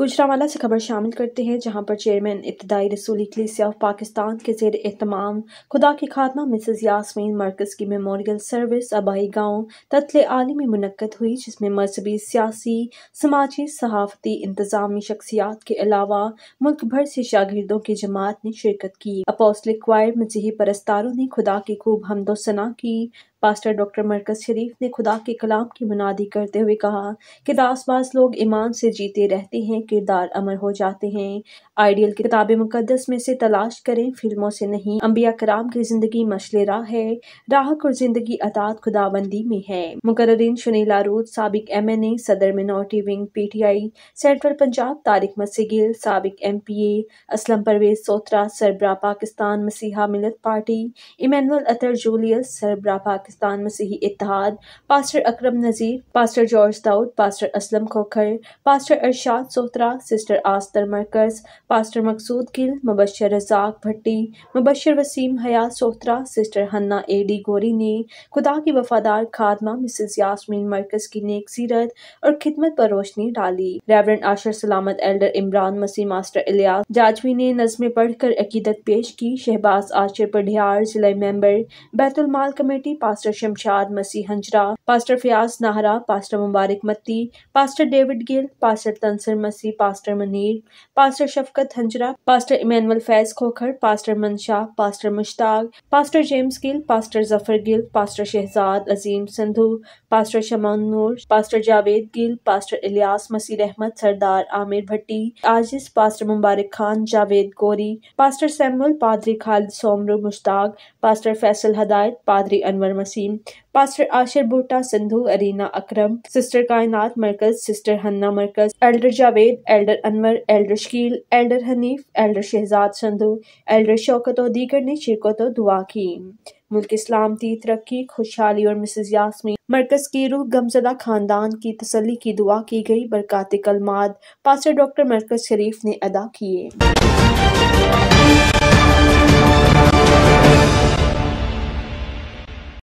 गुजरावाला से खबर शामिल करते हैं जहां पर चेयरमैन इब्तदाई रसूली इकलीसिया ऑफ पाकिस्तान के जेर अहतमाम खुदा की खात्मा मिसेज यासमीन मरकज़ की मेमोरियल सर्विस आबाई गांव ततले आली में मुनद हुई जिसमें मजहबी सियासी समाजी सहाफ़ती इंतज़ामी शख्सियात के अलावा मुल्क भर से शागिर्दों की जमात ने शिरकत की अपोस्लिक वायर मसीही परस्तारों ने खुदा की खूब हमदोसना की पास्टर डॉक्टर मरकज शरीफ ने खुदा के कलाम की मुनादी करते हुए कहा कि दासबाज लोग ईमान से जीते रहते हैं किरदार अमर हो जाते हैं आइडियल किताब मुकदस में से तलाश करें फिल्मों से नहीं अम्बिया कराम की जिंदगी मशले राह है राहक और जिंदगी अतात खुदाबंदी में है मुकर्रीन शनीला रूद सबक एम एन ए सदर minority wing P T I central Punjab Tariq Masih Gill सबक M P A Aslam Parvez Sotra सरबरा Pakistan Masihi Millat party Emmanuel Atar Julius सरबरा Pakistan Pakistan Masih Ittehad pastor Akram Nazir pastor George Daud pastor Aslam Khokhar pastor Arshad Sohra sister Esther मरकज़ pastor Maqsood Gill Mubashir Razzaq Bhatti Mubashir Waseem Hayat Sohra sister Hannah A D गोरी ने खुदा की वफादार खादमा मिसिस यासमीन मरकज़ की नेक सीरत और खिदमत पर रोशनी डाली reverend Ashar Salamat elder Imran Masih master Ilyas Jajvi ने नज़में पढ़कर अकीदत पेश की शहबाज आशर पढ़ियार जिला मेंबर बैतुलमाल कमेटी पास pastor Shamshad Masih Hanjra pastor Fayyaz Nahra pastor Mubarak Matti pastor David Gill pastor Tansar Masih pastor Munir pastor Shafqat Hanjra pastor Emmanuel Faiz Khokhar pastor Mansha pastor Mushtaq pastor James Gill pastor Zafar Gill pastor Shahzad Azeem Sandhu pastor Shaman Noor pastor Javed Gill pastor Ilyas Masih Rehmat Sardar Aamir Bhatti Aajiz pastor Mubarak Khan Javed Gori pastor Samuel पादरी खालिद सोमरू मुश्ताक पास्टर फैसल हदायत पादरी अनवर मसीह वसीम पास्टर आशिर बूटा सिंधु अरीना अकरम सिस्टर कायनात मरकज सिस्टर हन्ना मरकज elder Javed elder Anwar elder Shakeel elder Hanif elder Shahzad Sandhu elder Shaukat और दीगर ने शिरकत और दुआ की मुल्क इस्लामती तरक्की खुशहाली और मिसेज यासमी मरकज की रूह गमजदा खानदान की तसली की दुआ की गई बरकत कलमाद पास्टर डॉक्टर मरकज शरीफ ने अदा किए